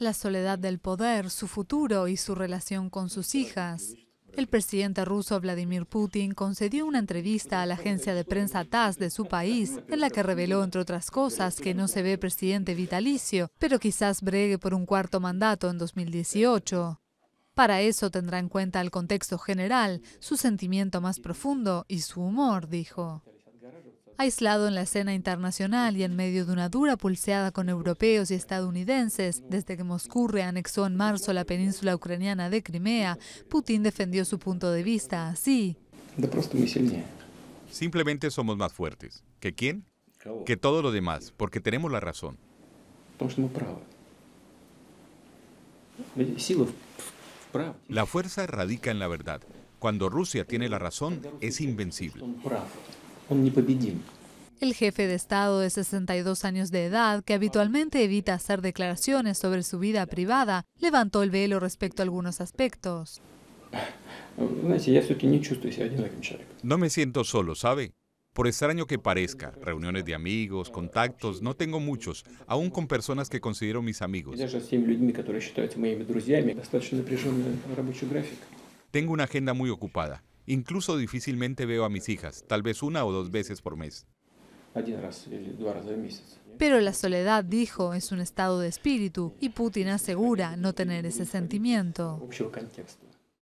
la soledad del poder, su futuro y su relación con sus hijas. El presidente ruso Vladimir Putin concedió una entrevista a la agencia de prensa TASS de su país, en la que reveló, entre otras cosas, que no se ve presidente vitalicio, pero quizás bregue por un cuarto mandato en 2018. Para eso tendrá en cuenta el contexto general, su sentimiento más profundo y su humor, dijo aislado en la escena internacional y en medio de una dura pulseada con europeos y estadounidenses, desde que Moscú reanexó en marzo la península ucraniana de Crimea, Putin defendió su punto de vista así. Simplemente somos más fuertes. ¿Que quién? Que todo lo demás, porque tenemos la razón. La fuerza radica en la verdad. Cuando Rusia tiene la razón, es invencible. El jefe de Estado de 62 años de edad, que habitualmente evita hacer declaraciones sobre su vida privada, levantó el velo respecto a algunos aspectos. No me siento solo, ¿sabe? Por extraño que parezca, reuniones de amigos, contactos, no tengo muchos, aún con personas que considero mis amigos. Tengo una agenda muy ocupada. Incluso difícilmente veo a mis hijas, tal vez una o dos veces por mes. Pero la soledad, dijo, es un estado de espíritu y Putin asegura no tener ese sentimiento.